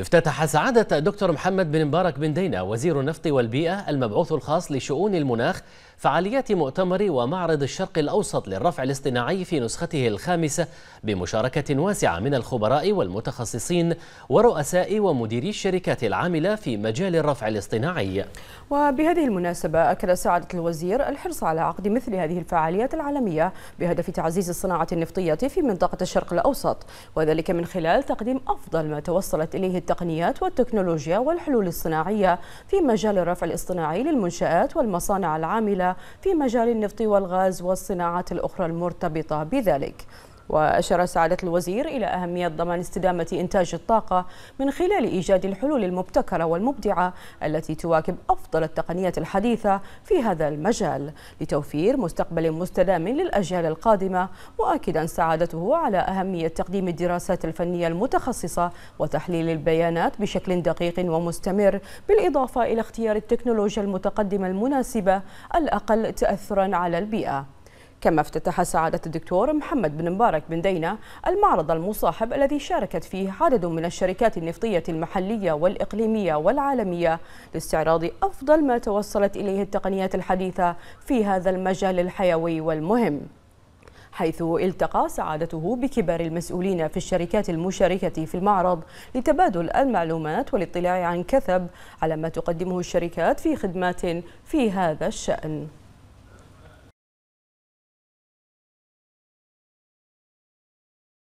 افتتح سعادة دكتور محمد بن مبارك بن دينا وزير النفط والبيئة المبعوث الخاص لشؤون المناخ فعاليات مؤتمر ومعرض الشرق الأوسط للرفع الاصطناعي في نسخته الخامسة بمشاركة واسعة من الخبراء والمتخصصين ورؤساء ومديري الشركات العاملة في مجال الرفع الاصطناعي وبهذه المناسبة أكد سعادة الوزير الحرص على عقد مثل هذه الفعاليات العالمية بهدف تعزيز الصناعة النفطية في منطقة الشرق الأوسط وذلك من خلال تقديم أفضل ما توصلت إليه التقنيات والتكنولوجيا والحلول الصناعية في مجال الرفع الاصطناعي للمنشآت والمصانع العاملة في مجال النفط والغاز والصناعات الأخرى المرتبطة بذلك وأشار سعادة الوزير إلى أهمية ضمان استدامة إنتاج الطاقة من خلال إيجاد الحلول المبتكرة والمبدعة التي تواكب أفضل التقنيات الحديثة في هذا المجال لتوفير مستقبل مستدام للأجيال القادمة مؤكدا سعادته على أهمية تقديم الدراسات الفنية المتخصصة وتحليل البيانات بشكل دقيق ومستمر بالإضافة إلى اختيار التكنولوجيا المتقدمة المناسبة الأقل تأثرا على البيئة كما افتتح سعادة الدكتور محمد بن مبارك بن دينا المعرض المصاحب الذي شاركت فيه عدد من الشركات النفطية المحلية والإقليمية والعالمية لاستعراض أفضل ما توصلت إليه التقنيات الحديثة في هذا المجال الحيوي والمهم حيث التقى سعادته بكبار المسؤولين في الشركات المشاركة في المعرض لتبادل المعلومات والاطلاع عن كثب على ما تقدمه الشركات في خدمات في هذا الشأن